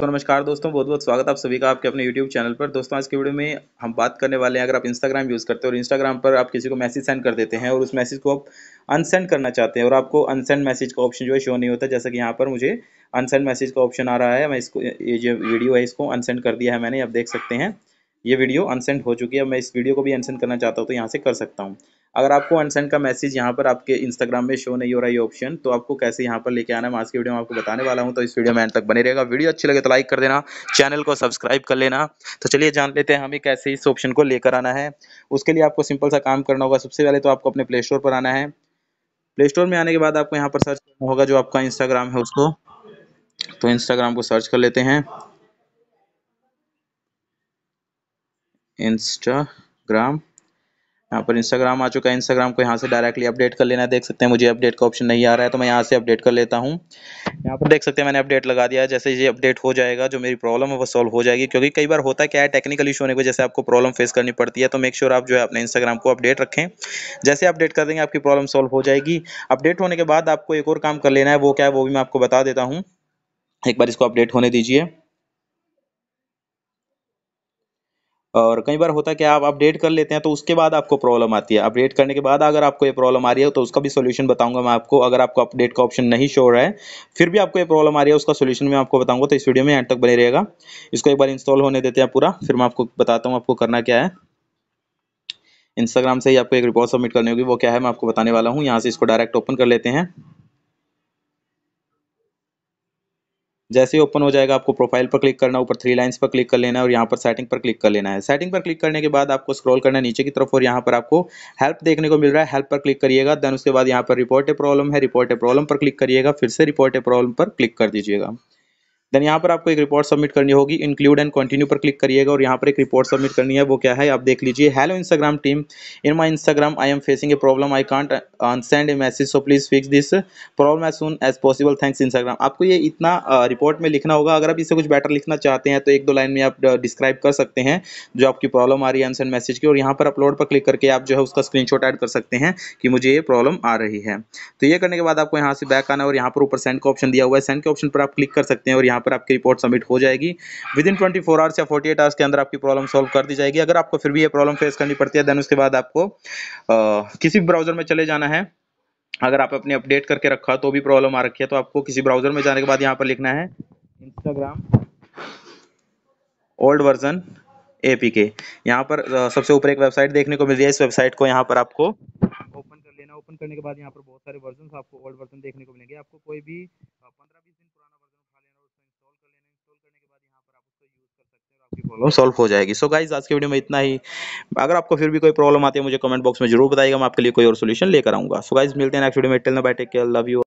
तो नमस्कार दोस्तों बहुत बहुत स्वागत आप सभी का आपके अपने YouTube चैनल पर दोस्तों आज के वीडियो में हम बात करने वाले हैं अगर आप Instagram यूज़ करते हो और Instagram पर आप किसी को मैसेज सेंड कर देते हैं और उस मैसेज को आप अनसेंड करना चाहते हैं और आपको अनसेंड मैसेज का ऑप्शन जो है शो नहीं होता जैसा कि यहाँ पर मुझे अनसेंड मैसेज का ऑप्शन आ रहा है मैं इसको ये जो वीडियो है इसको अनसेंड कर दिया है मैंने आप देख सकते हैं ये वीडियो अनसेंड हो चुकी है मैं इस वीडियो को भी अनसेंड करना चाहता हूँ तो यहाँ से कर सकता हूँ अगर आपको अनसेंड का मैसेज यहाँ पर आपके इंस्टाग्राम में शो नहीं हो रहा है ऑप्शन तो आपको कैसे यहाँ पर लेके आना है आज की वीडियो में आपको बताने वाला हूँ तो इस वीडियो में एंड तक बने रहेगा वीडियो अच्छी लगे तो लाइक कर देना चैनल को सब्सक्राइब कर लेना तो चलिए जान लेते हैं हमें कैसे इस ऑप्शन को लेकर आना है उसके लिए आपको सिंपल सा काम करना होगा सबसे पहले तो आपको अपने प्ले स्टोर पर आना है प्ले स्टोर में आने के बाद आपको यहाँ पर सर्च करना होगा जो आपका इंस्टाग्राम है उसको तो इंस्टाग्राम को सर्च कर लेते हैं इंस्टाग्राम यहाँ पर इंस्टाग्राम आ चुका है इंस्टाग्राम को यहाँ से डायरेक्टली अपडेट कर लेना है देख सकते हैं मुझे अपडेट का ऑप्शन नहीं आ रहा है तो मैं यहाँ से अपडेट कर लेता हूँ यहाँ पर देख सकते हैं मैंने अपडेट लगा दिया जैसे ये अपडेट हो जाएगा जो मेरी प्रॉब्लम है वो सॉल्व हो जाएगी क्योंकि कई बार होता क्या है टेक्निकल इशू होने की वजह से आपको प्रॉब्लम फेस करनी पड़ती है तो मेक श्योर आप जो है अपने इंस्टाग्राम को अपडेट रखें जैसे अपडेट कर देंगे आपकी प्रॉब्लम सॉल्व हो जाएगी अपडेट होने के बाद आपको एक और काम कर लेना है वो क्या है वो भी मैं आपको बता देता हूँ एक बार इसको अपडेट होने दीजिए और कई बार होता है कि आप अपडेट कर लेते हैं तो उसके बाद आपको प्रॉब्लम आती है अपडेट करने के बाद अगर आपको ये प्रॉब्लम आ रही है तो उसका भी सोल्यूशन बताऊंगा मैं आपको अगर आपको अपडेट का ऑप्शन नहीं शो हो रहा है फिर भी आपको ये प्रॉब्लम आ रही है उसका सोल्यूशन मैं आपको बताऊंगा तो इस वीडियो में एंड तक बने रहेगा इसको एक बार इंस्टॉल होने देते हैं पूरा फिर मैं आपको बताता हूँ आपको करना क्या है इंस्टाग्राम से ही आपको एक रिपोर्ट सबमिट करनी होगी वो क्या है मैं आपको बताने वाला हूँ यहाँ से इसको डायरेक्ट ओपन कर लेते हैं जैसे ही ओपन हो जाएगा आपको प्रोफाइल पर क्लिक करना ऊपर थ्री लाइंस पर क्लिक कर लेना है और यहाँ पर सेटिंग पर क्लिक कर लेना है सेटिंग पर क्लिक करने के बाद आपको स्क्रॉल करना नीचे की तरफ और यहाँ पर आपको हेल्प देखने को मिल रहा है हेल्प पर क्लिक करिएगा देन उसके बाद यहाँ पर रिपोर्ट ए प्रॉब्लम है रिपोर्ट ए प्रॉब्लम पर क्लिक करिएगा फिर से रिपोर्ट ए प्रॉब्लम पर क्लिक कर दीजिएगा देन यहाँ पर आपको एक रिपोर्ट सबमिट करनी होगी इंक्लूड एंड कंटिन्यू पर क्लिक करिएगा और यहाँ पर एक रिपोर्ट सबमिट करनी है वो क्या है आप देख लीजिए hello Instagram team in my Instagram I am facing a problem I can't send a message so please fix this problem as soon as possible thanks Instagram आपको ये इतना रिपोर्ट में लिखना होगा अगर आप इसे कुछ बेटर लिखना चाहते हैं तो एक दो लाइन में आप डिस्क्राइब कर सकते हैं जो आपकी प्रॉब्लम आ रही है अनसेंड मैसेज की और यहाँ पर अपलोड पर क्लिक करके आप जो है उसका स्क्रीन ऐड कर सकते हैं कि मुझे ये प्रॉब्लम आ रही है तो ये करने के बाद आपको यहाँ से बैक आना और यहाँ पर ऊपर सेंड का ऑप्शन दिया हुआ है सेंड के ऑप्शन पर आप क्लिक कर सकते हैं और यहाँ यहाँ पर आपकी रिपोर्ट सबमिट हो जाएगी within twenty four hours या फोर्टी एट आवर्स के अंदर आपकी प्रॉब्लम सॉल्व कर दी जाएगी अगर आपको फिर भी ये प्रॉब्लम फेस करनी पड़ती है देन उसके बाद आपको आ, किसी भी ब्राउजर में चले जाना है अगर आप अपने अपडेट करके रखा तो भी प्रॉब्लम आ रखी है तो आपको किसी ब्राउजर में जाने के बाद यहाँ पर लिखना है Instagram old version A P K यहाँ पर सबसे ऊपर एक वेबसाइट देखने को मिल रही है इस वेबसाइट को यहाँ पर आपको ओपन कर लेना ओपन करने के बाद यहाँ पर बहुत सारे वर्जन आपको ओल्ड वर्जन देखने को मिलेंगे आपको कोई भी पंद्रह प्रॉब्लम सॉल्व हो जाएगी सो so गाइज आज के वीडियो में इतना ही अगर आपको फिर भी कोई प्रॉब्लम आती है मुझे कमेंट बॉक्स में जरूर बताएगा मैं आपके लिए कोई और सोल्यूशन लेकर आऊंगा सो so गाइज मिलते हैं नेक्स्ट वीडियो में टेल ना बाय लव यू